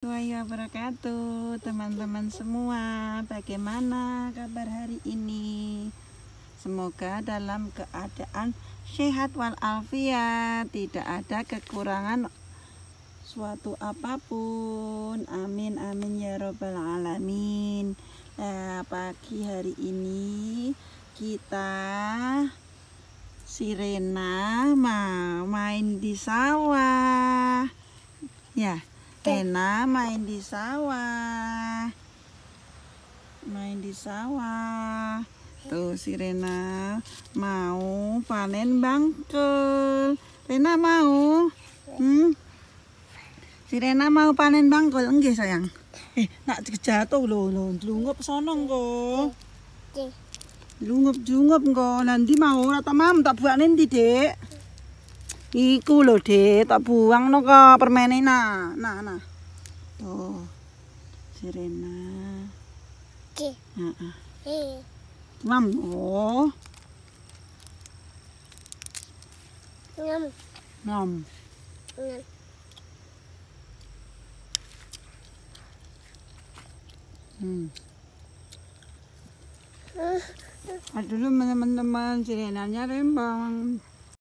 Assalamualaikum wabarakatuh teman-teman semua bagaimana kabar hari ini semoga dalam keadaan sehat walafiat tidak ada kekurangan suatu apapun amin amin ya robbal alamin nah, pagi hari ini kita sirena mau main di sawah ya Tena main di sawah. Main di sawah. Tuh si Rena mau panen bangkel. Rena mau? Hmm? Si Rena mau panen bangkel enggak sayang? Eh, nak jatuh loh lo, Jungup sono kok. Jungup jungup kok. Nanti mau atau mam tak buat ndi, Iku lho, Dik, tak buang no ke permene nah. Nah, nah. Tuh. Sirena. Oke. Heeh. Ngam. Oh. Ngam. Ngam. Ngam. Hmm. Ah. Aduh, teman-teman, sirenanya rembang.